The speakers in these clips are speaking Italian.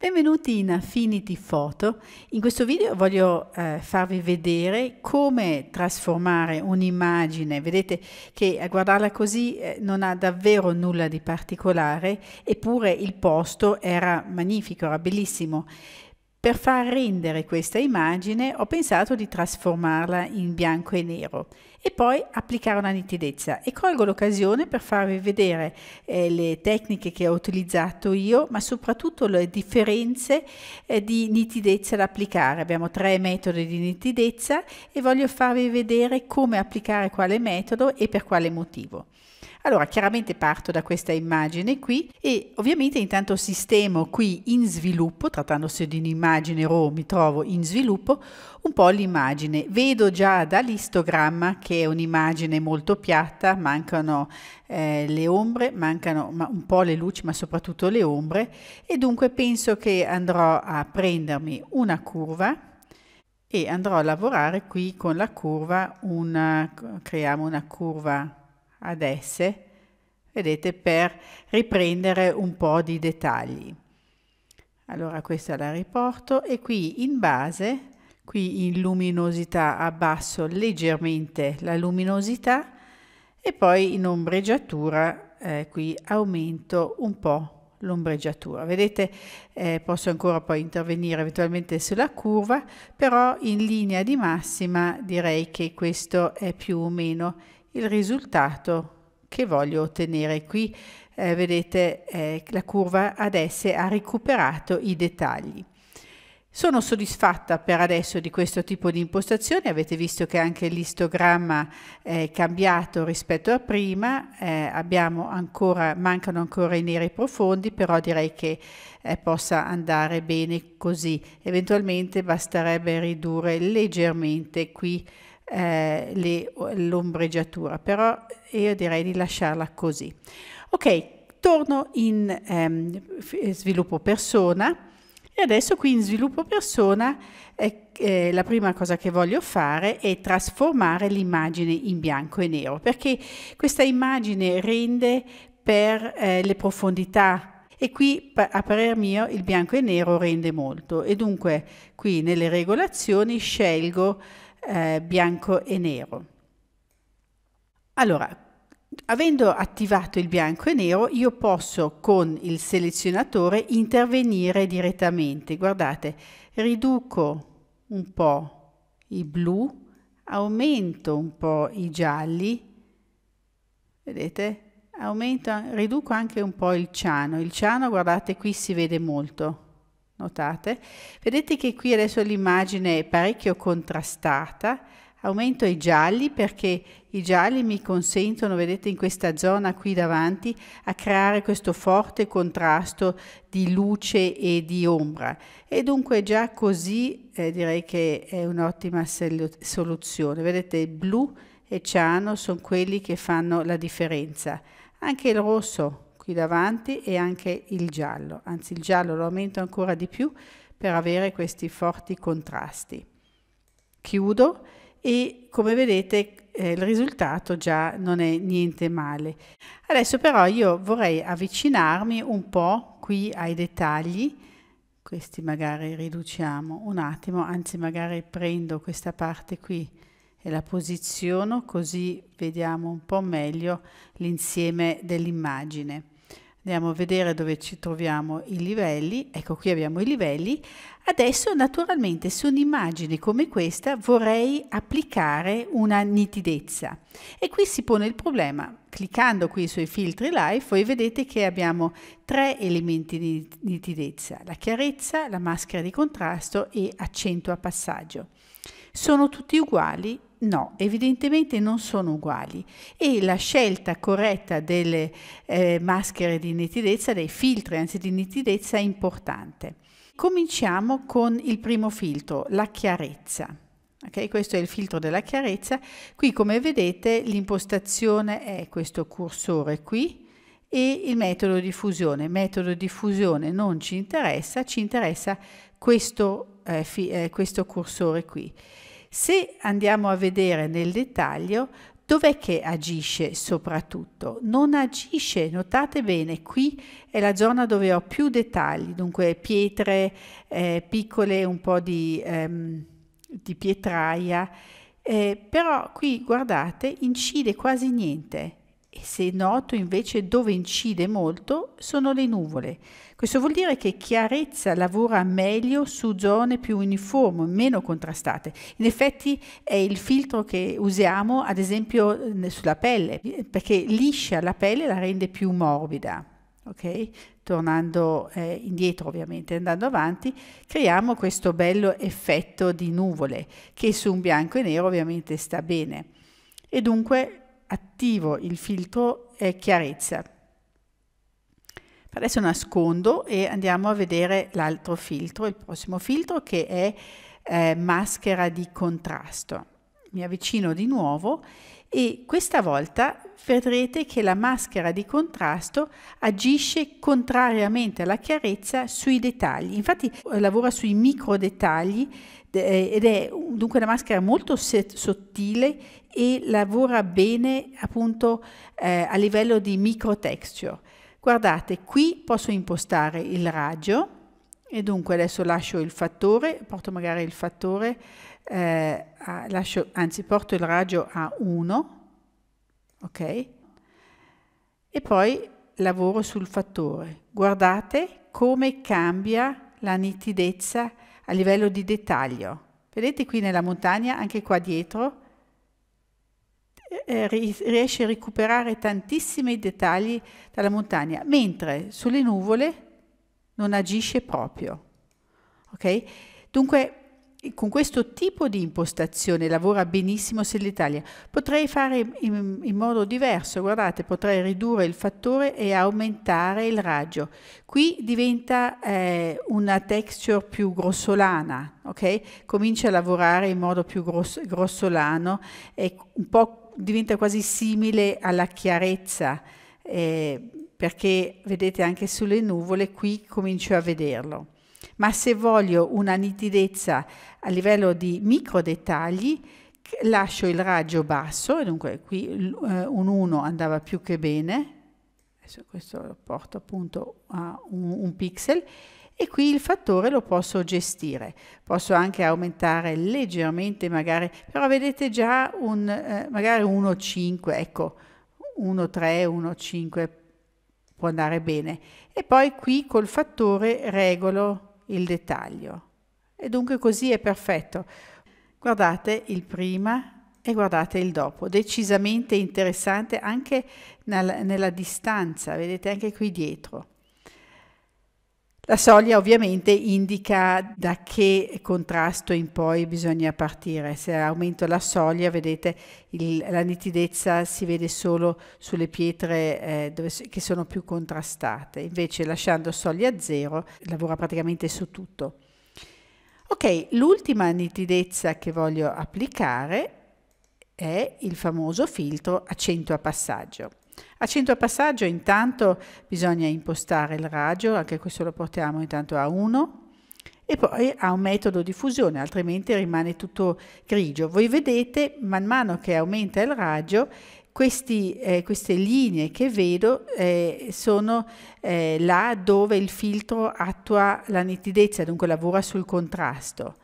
Benvenuti in Affinity Photo. In questo video voglio eh, farvi vedere come trasformare un'immagine, vedete che a eh, guardarla così eh, non ha davvero nulla di particolare, eppure il posto era magnifico, era bellissimo. Per far rendere questa immagine ho pensato di trasformarla in bianco e nero e poi applicare una nitidezza e colgo l'occasione per farvi vedere eh, le tecniche che ho utilizzato io ma soprattutto le differenze eh, di nitidezza da applicare. Abbiamo tre metodi di nitidezza e voglio farvi vedere come applicare quale metodo e per quale motivo. Allora chiaramente parto da questa immagine qui e ovviamente intanto sistemo qui in sviluppo, trattandosi di un'immagine RAW mi trovo in sviluppo, un po' l'immagine. Vedo già dall'istogramma che è un'immagine molto piatta, mancano eh, le ombre, mancano ma un po' le luci ma soprattutto le ombre e dunque penso che andrò a prendermi una curva e andrò a lavorare qui con la curva, una, creiamo una curva ad S vedete, per riprendere un po' di dettagli. Allora questa la riporto e qui in base, qui in luminosità abbasso leggermente la luminosità e poi in ombreggiatura eh, qui aumento un po' l'ombreggiatura. Vedete, eh, posso ancora poi intervenire eventualmente sulla curva, però in linea di massima direi che questo è più o meno il risultato che voglio ottenere qui. Eh, vedete eh, la curva adesso ha recuperato i dettagli. Sono soddisfatta per adesso di questo tipo di impostazione, avete visto che anche l'istogramma è cambiato rispetto a prima, eh, ancora, mancano ancora i neri profondi, però direi che eh, possa andare bene così. Eventualmente basterebbe ridurre leggermente qui eh, le, l'ombreggiatura, però io direi di lasciarla così. Ok, torno in ehm, eh, sviluppo persona. E adesso qui in sviluppo persona eh, eh, la prima cosa che voglio fare è trasformare l'immagine in bianco e nero perché questa immagine rende per eh, le profondità e qui a parer mio il bianco e nero rende molto e dunque qui nelle regolazioni scelgo eh, bianco e nero. Allora, avendo attivato il bianco e nero, io posso con il selezionatore intervenire direttamente. Guardate, riduco un po' i blu, aumento un po' i gialli, vedete? Aumento, riduco anche un po' il ciano. Il ciano, guardate, qui si vede molto notate? Vedete che qui adesso l'immagine è parecchio contrastata, aumento i gialli perché i gialli mi consentono, vedete in questa zona qui davanti, a creare questo forte contrasto di luce e di ombra e dunque già così eh, direi che è un'ottima soluzione. Vedete blu e ciano sono quelli che fanno la differenza, anche il rosso qui davanti e anche il giallo, anzi il giallo lo aumento ancora di più per avere questi forti contrasti. Chiudo e come vedete eh, il risultato già non è niente male. Adesso però io vorrei avvicinarmi un po' qui ai dettagli, questi magari riduciamo un attimo, anzi magari prendo questa parte qui e la posiziono così vediamo un po' meglio l'insieme dell'immagine. Andiamo a vedere dove ci troviamo i livelli. Ecco qui abbiamo i livelli. Adesso naturalmente su un'immagine come questa vorrei applicare una nitidezza. E qui si pone il problema. Cliccando qui sui filtri live voi vedete che abbiamo tre elementi di nitidezza. La chiarezza, la maschera di contrasto e accento a passaggio. Sono tutti uguali No, evidentemente non sono uguali e la scelta corretta delle eh, maschere di nitidezza, dei filtri anzi di nitidezza è importante. Cominciamo con il primo filtro, la chiarezza. Okay, questo è il filtro della chiarezza. Qui come vedete l'impostazione è questo cursore qui e il metodo di fusione. Metodo di fusione non ci interessa, ci interessa questo, eh, eh, questo cursore qui. Se andiamo a vedere nel dettaglio, dov'è che agisce soprattutto? Non agisce, notate bene, qui è la zona dove ho più dettagli, dunque pietre eh, piccole, un po' di, ehm, di pietraia, eh, però qui guardate incide quasi niente e se noto invece dove incide molto sono le nuvole. Questo vuol dire che chiarezza lavora meglio su zone più uniformi, meno contrastate. In effetti è il filtro che usiamo ad esempio sulla pelle, perché liscia la pelle la rende più morbida. Okay? tornando eh, indietro ovviamente, andando avanti, creiamo questo bello effetto di nuvole che su un bianco e nero ovviamente sta bene. E dunque attivo il filtro eh, chiarezza Adesso nascondo e andiamo a vedere l'altro filtro, il prossimo filtro che è eh, maschera di contrasto. Mi avvicino di nuovo e questa volta vedrete che la maschera di contrasto agisce contrariamente alla chiarezza sui dettagli. Infatti eh, lavora sui micro dettagli eh, ed è dunque una maschera molto sottile e lavora bene appunto eh, a livello di micro texture. Guardate, qui posso impostare il raggio e dunque adesso lascio il fattore, porto magari il fattore, eh, a, lascio, anzi porto il raggio a 1, ok? E poi lavoro sul fattore. Guardate come cambia la nitidezza a livello di dettaglio. Vedete qui nella montagna, anche qua dietro, eh, eh, riesce a recuperare tantissimi dettagli dalla montagna, mentre sulle nuvole non agisce proprio. Okay? Dunque, con questo tipo di impostazione lavora benissimo se l'Italia. Potrei fare in, in, modo diverso, guardate, potrei ridurre il fattore e aumentare il raggio. Qui diventa eh, una texture più grossolana, ok? Comincia a lavorare in modo più gross grossolano e un po' diventa quasi simile alla chiarezza, eh, perché vedete anche sulle nuvole qui comincio a vederlo. Ma se voglio una nitidezza a livello di micro dettagli, lascio il raggio basso, e dunque qui eh, un 1 andava più che bene, adesso questo lo porto appunto a un, un pixel, e qui il fattore lo posso gestire. Posso anche aumentare leggermente magari, però vedete già un, eh, magari 1,5, ecco, 1,3, 1,5 può andare bene. E poi qui col fattore regolo il dettaglio. E dunque così è perfetto. Guardate il prima, e guardate il dopo, decisamente interessante anche nella, nella distanza, vedete anche qui dietro. La soglia ovviamente indica da che contrasto in poi bisogna partire. Se aumento la soglia, vedete, il, la nitidezza si vede solo sulle pietre eh, dove, che sono più contrastate. Invece lasciando soglia zero, lavora praticamente su tutto. Ok, l'ultima nitidezza che voglio applicare è il famoso filtro a 100 a passaggio. A centro passaggio intanto bisogna impostare il raggio, anche questo lo portiamo intanto a 1 e poi a un metodo di fusione, altrimenti rimane tutto grigio. Voi vedete man mano che aumenta il raggio questi, eh, queste linee che vedo eh, sono eh, là dove il filtro attua la nitidezza, dunque lavora sul contrasto.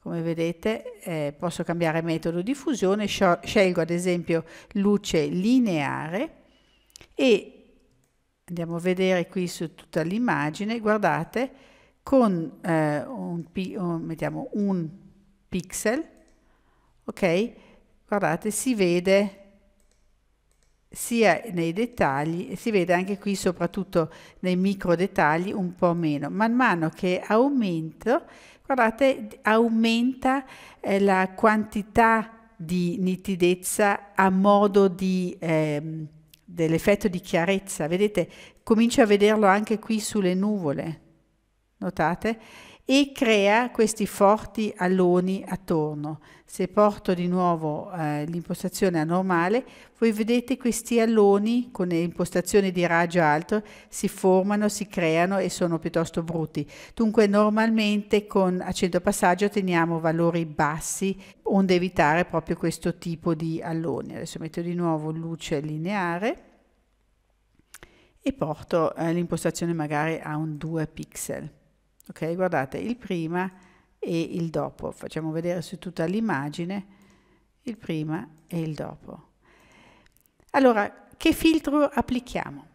Come vedete eh, posso cambiare metodo di fusione, scelgo ad esempio luce lineare e andiamo a vedere qui su tutta l'immagine, guardate, con eh, un, un, oh, un, pixel, ok? Guardate, si vede sia nei dettagli, si vede anche qui soprattutto nei micro dettagli un po' meno. Man mano che aumento, guardate, aumenta eh, la quantità di nitidezza a modo di... Ehm, dell'effetto di chiarezza. Vedete, comincio a vederlo anche qui sulle nuvole. Notate? e crea questi forti alloni attorno. Se porto di nuovo eh, l'impostazione a normale, voi vedete questi alloni con le impostazioni di raggio alto si formano, si creano e sono piuttosto brutti. Dunque normalmente con accento passaggio teniamo valori bassi onde evitare proprio questo tipo di alloni. Adesso metto di nuovo luce lineare e porto eh, l'impostazione magari a un 2 pixel. Ok, guardate il prima e il dopo, facciamo vedere su tutta l'immagine il prima e il dopo. Allora, che filtro applichiamo?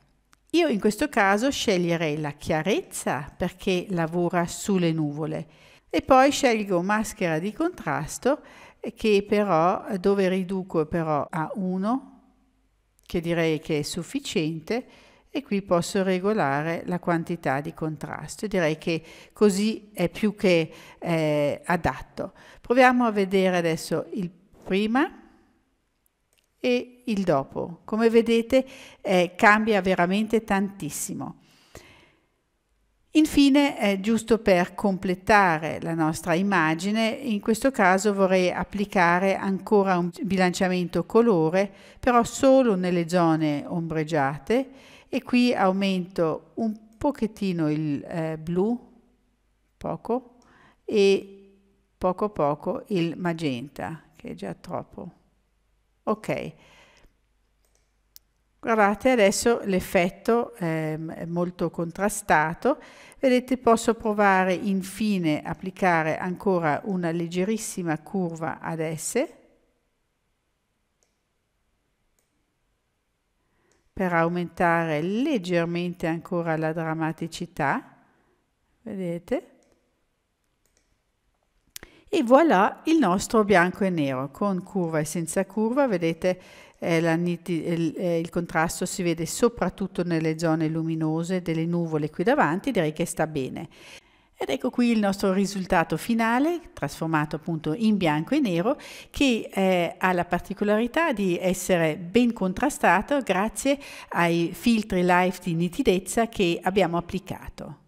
Io in questo caso sceglierei la chiarezza perché lavora sulle nuvole e poi scelgo maschera di contrasto che però dove riduco però a 1 che direi che è sufficiente e qui posso regolare la quantità di contrasto direi che così è più che eh, adatto. Proviamo a vedere adesso il prima e il dopo. Come vedete eh, cambia veramente tantissimo. Infine, eh, giusto per completare la nostra immagine, in questo caso vorrei applicare ancora un bilanciamento colore, però solo nelle zone ombreggiate e qui aumento un pochettino il eh, blu, poco, e poco poco il magenta, che è già troppo. Ok. Guardate adesso l'effetto ehm, è molto contrastato. Vedete posso provare infine a applicare ancora una leggerissima curva ad S per aumentare leggermente ancora la drammaticità, vedete? E voilà il nostro bianco e nero, con curva e senza curva, vedete eh, la, eh, il, eh, il, contrasto si vede soprattutto nelle zone luminose delle nuvole qui davanti, direi che sta bene. Ed ecco qui il nostro risultato finale, trasformato appunto in bianco e nero, che eh, ha la particolarità di essere ben contrastato grazie ai filtri live di nitidezza che abbiamo applicato.